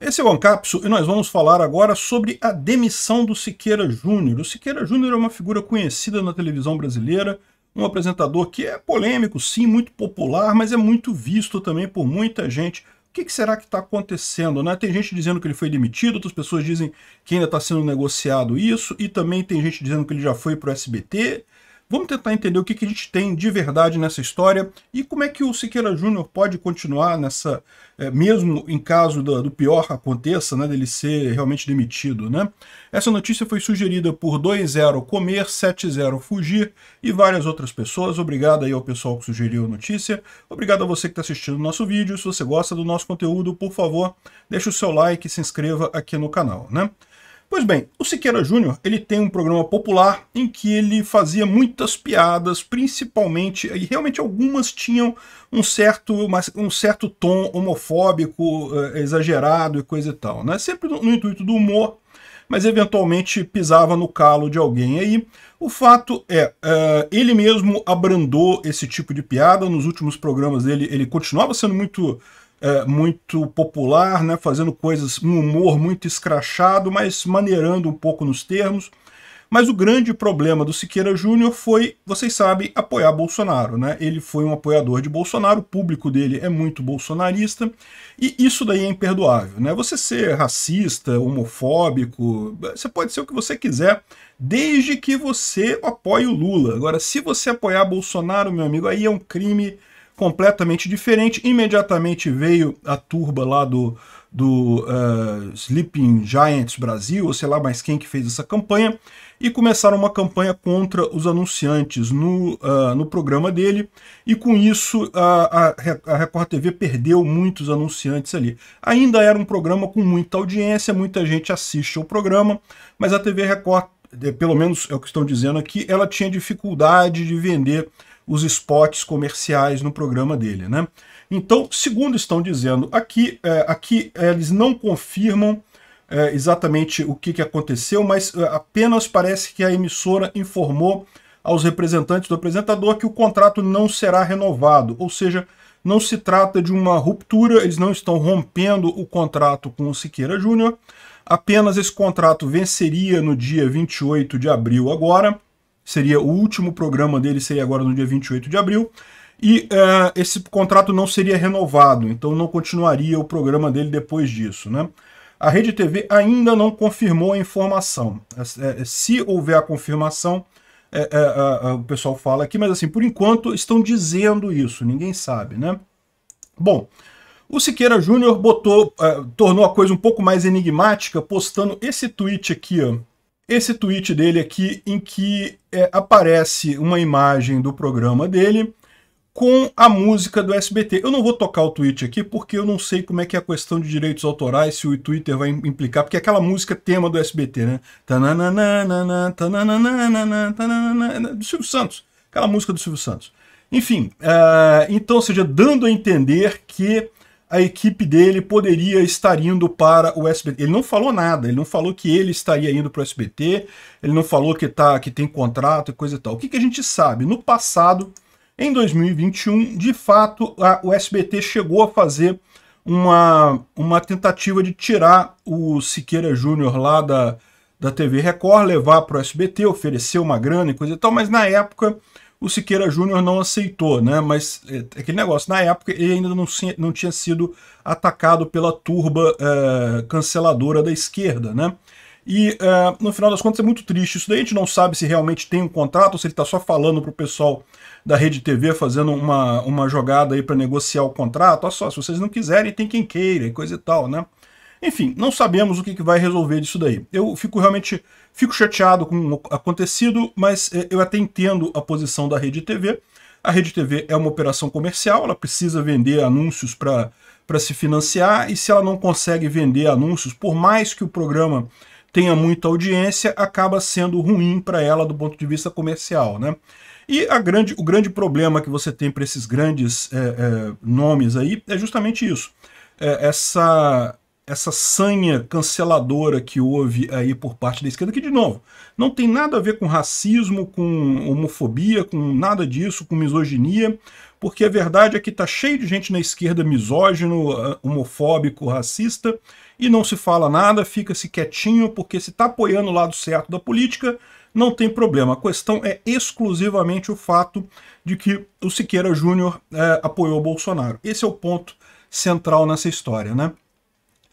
Esse é o Ancapso e nós vamos falar agora sobre a demissão do Siqueira Júnior. O Siqueira Júnior é uma figura conhecida na televisão brasileira, um apresentador que é polêmico, sim, muito popular, mas é muito visto também por muita gente. O que, será que está acontecendo? Né? Tem gente dizendo que ele foi demitido, outras pessoas dizem que ainda está sendo negociado isso, e também tem gente dizendo que ele já foi para o SBT, Vamos tentar entender o que, que a gente tem de verdade nessa história e como é que o Siqueira Júnior pode continuar nessa, é, mesmo em caso do, do pior aconteça, né, dele ser realmente demitido. Né? Essa notícia foi sugerida por 2-0 Comer, 7-0 Fugir e várias outras pessoas. Obrigado aí ao pessoal que sugeriu a notícia. Obrigado a você que está assistindo o nosso vídeo. Se você gosta do nosso conteúdo, por favor, deixe o seu like e se inscreva aqui no canal. Né? Pois bem, o Siqueira Júnior ele tem um programa popular em que ele fazia muitas piadas, principalmente, e realmente algumas tinham um certo, um certo tom homofóbico, eh, exagerado e coisa e tal. Né? Sempre no intuito do humor, mas eventualmente pisava no calo de alguém aí. O fato é, uh, ele mesmo abrandou esse tipo de piada, nos últimos programas dele ele continuava sendo muito é, muito popular, né, fazendo coisas, um humor muito escrachado, mas maneirando um pouco nos termos. Mas o grande problema do Siqueira Júnior foi, vocês sabem, apoiar Bolsonaro. Né? Ele foi um apoiador de Bolsonaro, o público dele é muito bolsonarista, e isso daí é imperdoável. Né? Você ser racista, homofóbico, você pode ser o que você quiser, desde que você apoie o Lula. Agora, se você apoiar Bolsonaro, meu amigo, aí é um crime completamente diferente. Imediatamente veio a turba lá do, do uh, Sleeping Giants Brasil, ou sei lá mais quem que fez essa campanha, e começaram uma campanha contra os anunciantes no, uh, no programa dele, e com isso a, a, a Record TV perdeu muitos anunciantes ali. Ainda era um programa com muita audiência, muita gente assiste ao programa, mas a TV Record, eh, pelo menos é o que estão dizendo aqui, ela tinha dificuldade de vender os spots comerciais no programa dele. Né? Então, segundo estão dizendo aqui, é, aqui é, eles não confirmam é, exatamente o que, que aconteceu, mas é, apenas parece que a emissora informou aos representantes do apresentador que o contrato não será renovado, ou seja, não se trata de uma ruptura, eles não estão rompendo o contrato com o Siqueira Júnior, apenas esse contrato venceria no dia 28 de abril agora, seria o último programa dele, seria agora no dia 28 de abril. E uh, esse contrato não seria renovado, então não continuaria o programa dele depois disso. Né? A Rede TV ainda não confirmou a informação. É, é, se houver a confirmação, é, é, é, o pessoal fala aqui, mas assim, por enquanto estão dizendo isso, ninguém sabe, né? Bom, o Siqueira Júnior botou, tornou a coisa um pouco mais enigmática, postando esse tweet aqui, ó, esse tweet dele aqui em que é, aparece uma imagem do programa dele com a música do SBT. Eu não vou tocar o tweet aqui porque eu não sei como é que é a questão de direitos autorais, se o Twitter vai implicar, porque é aquela música tema do SBT, né? É do Silvio Santos. Aquela música do Silvio Santos. Enfim, uh, então, ou seja, dando a entender que a equipe dele poderia estar indo para o SBT. Ele não falou nada, ele não falou que ele estaria indo para o SBT, ele não falou que, tá, que tem contrato e coisa e tal. O que, que a gente sabe? No passado, em 2021, de fato, a, o SBT chegou a fazer uma, uma tentativa de tirar o Siqueira Júnior lá da, da TV Record, levar para o SBT, oferecer uma grana e coisa e tal, mas na época o Siqueira Júnior não aceitou, né? Mas é, é aquele negócio, na época ele ainda não, não tinha sido atacado pela turba é, canceladora da esquerda, né? E é, no final das contas é muito triste isso daí, a gente não sabe se realmente tem um contrato, ou se ele está só falando para o pessoal da Rede TV fazendo uma, uma jogada aí para negociar o contrato, olha só, se vocês não quiserem tem quem queira e coisa e tal, né? Enfim, não sabemos o que, vai resolver disso daí. Eu fico realmente fico chateado com o acontecido, mas eh, eu até entendo a posição da Rede TV. A Rede TV é uma operação comercial, ela precisa vender anúncios para se financiar, e se ela não consegue vender anúncios, por mais que o programa tenha muita audiência, acaba sendo ruim para ela do ponto de vista comercial. Né? E a grande, o grande problema que você tem para esses grandes é, é, nomes aí é justamente isso. É, essa essa sanha canceladora que houve aí por parte da esquerda, que, de novo, não tem nada a ver com racismo, com homofobia, com nada disso, com misoginia, porque a verdade é que está cheio de gente na esquerda misógino, ah, homofóbico, racista, e não se fala nada, fica-se quietinho, porque se está apoiando o lado certo da política, não tem problema. A questão é exclusivamente o fato de que o Siqueira Júnior é, apoiou o Bolsonaro. Esse é o ponto central nessa história, né?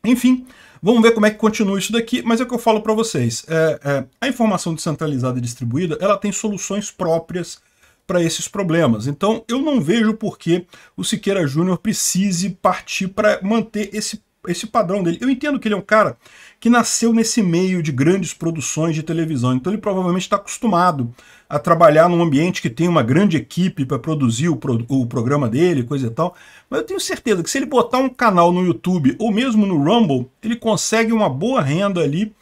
Enfim, vamos ver como é que continua isso daqui, mas é o que eu falo para vocês. É, é, a informação descentralizada e distribuída ela tem soluções próprias para esses problemas. Então eu não vejo por que o Siqueira Júnior precise partir para manter esse esse padrão dele. Eu entendo que ele é um cara que nasceu nesse meio de grandes produções de televisão, então ele provavelmente está acostumado a trabalhar num ambiente que tem uma grande equipe para produzir o, pro, o programa dele, coisa e tal. Mas eu tenho certeza que se ele botar um canal no YouTube ou mesmo no Rumble, ele consegue uma boa renda ali.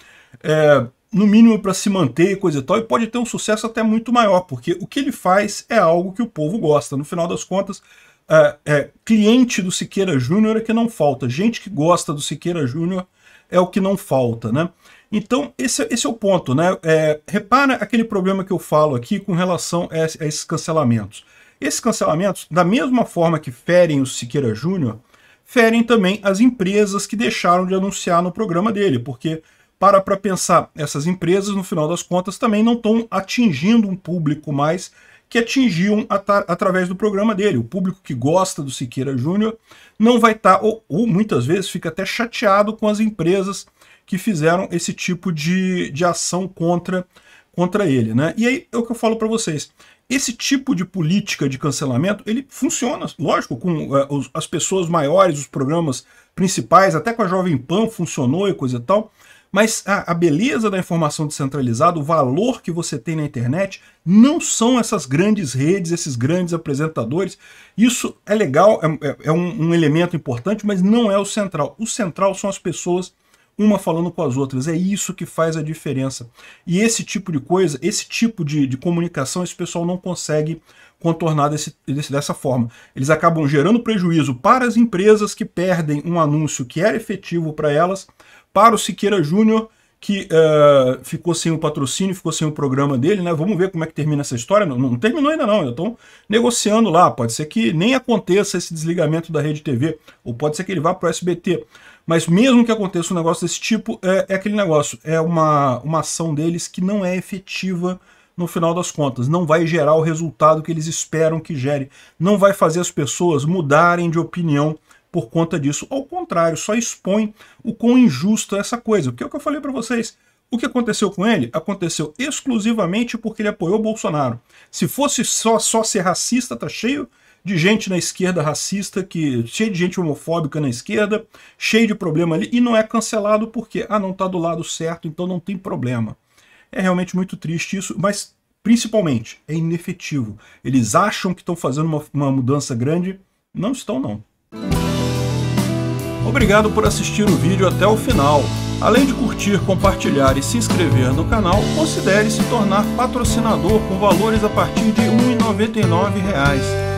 É, no mínimo para se manter e coisa e tal, e pode ter um sucesso até muito maior, porque o que ele faz é algo que o povo gosta. No final das contas, é, é, cliente do Siqueira Júnior é que não falta. Gente que gosta do Siqueira Júnior é o que não falta, né? Então, esse, esse é o ponto, né? É, repara aquele problema que eu falo aqui com relação a, a esses cancelamentos. Esses cancelamentos, da mesma forma que ferem o Siqueira Júnior, ferem também as empresas que deixaram de anunciar no programa dele, porque para para pensar, essas empresas, no final das contas, também não estão atingindo um público mais que atingiam através do programa dele. O público que gosta do Siqueira Júnior não vai estar, tá, ou, ou, muitas vezes fica até chateado com as empresas que fizeram esse tipo de, de ação contra, contra ele. Né? E aí é o que eu falo para vocês. Esse tipo de política de cancelamento, ele funciona, lógico, com é, as pessoas maiores, os programas principais, até com a Jovem Pan funcionou e coisa e tal, mas a, beleza da informação descentralizada, o valor que você tem na internet, não são essas grandes redes, esses grandes apresentadores. Isso é legal, é, é, é um, um elemento importante, mas não é o central. O central são as pessoas uma falando com as outras. É isso que faz a diferença. E esse tipo de coisa, esse tipo de, de comunicação, esse pessoal não consegue contornar desse, desse, dessa forma. Eles acabam gerando prejuízo para as empresas que perdem um anúncio que era efetivo para elas, para o Siqueira Júnior, que uh, ficou sem o patrocínio, ficou sem o programa dele, né? Vamos ver como é que termina essa história. Não, não terminou ainda não, ainda estão negociando lá. Pode ser que nem aconteça esse desligamento da Rede TV, ou pode ser que ele vá para o SBT. Mas mesmo que aconteça um negócio desse tipo, é, é aquele negócio, é uma, uma ação deles que não é efetiva no final das contas. Não vai gerar o resultado que eles esperam que gere. Não vai fazer as pessoas mudarem de opinião por conta disso. Ao contrário, só expõe o quão injusto é essa coisa. Porque é o que eu falei para vocês. O que aconteceu com ele aconteceu exclusivamente porque ele apoiou Bolsonaro. Se fosse só, só ser racista, tá cheio de gente na esquerda racista, que cheio de gente homofóbica na esquerda, cheio de problema ali, e não é cancelado porque, ah, não está do lado certo, então não tem problema. É realmente muito triste isso, mas principalmente é inefetivo. Eles acham que estão fazendo uma, uma mudança grande, não estão não. Obrigado por assistir o vídeo até o final. Além de curtir, compartilhar e se inscrever no canal, considere se tornar patrocinador com valores a partir de R$ 1,99